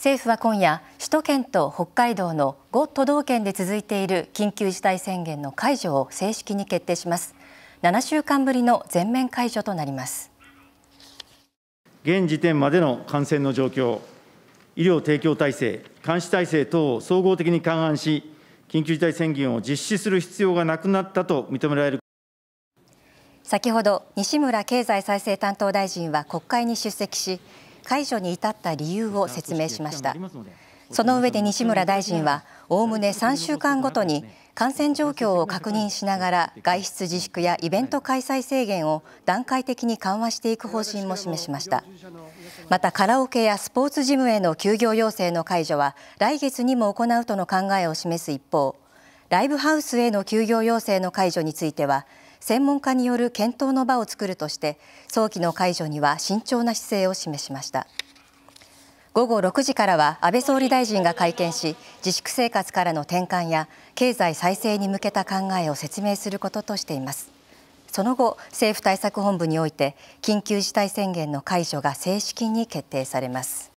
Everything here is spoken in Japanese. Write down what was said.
政府は今夜首都圏と北海道の5都道県で続いている緊急事態宣言の解除を正式に決定します7週間ぶりの全面解除となります現時点までの感染の状況医療提供体制監視体制等を総合的に勘案し緊急事態宣言を実施する必要がなくなったと認められる先ほど西村経済再生担当大臣は国会に出席し解除に至った理由を説明しました。その上で西村大臣は、おおむね3週間ごとに感染状況を確認しながら外出自粛やイベント開催制限を段階的に緩和していく方針も示しましたまたカラオケやスポーツジムへの休業要請の解除は来月にも行うとの考えを示す一方ライブハウスへの休業要請の解除については専門家による検討の場を作るとして早期の解除には慎重な姿勢を示しました午後6時からは安倍総理大臣が会見し自粛生活からの転換や経済再生に向けた考えを説明することとしていますその後政府対策本部において緊急事態宣言の解除が正式に決定されます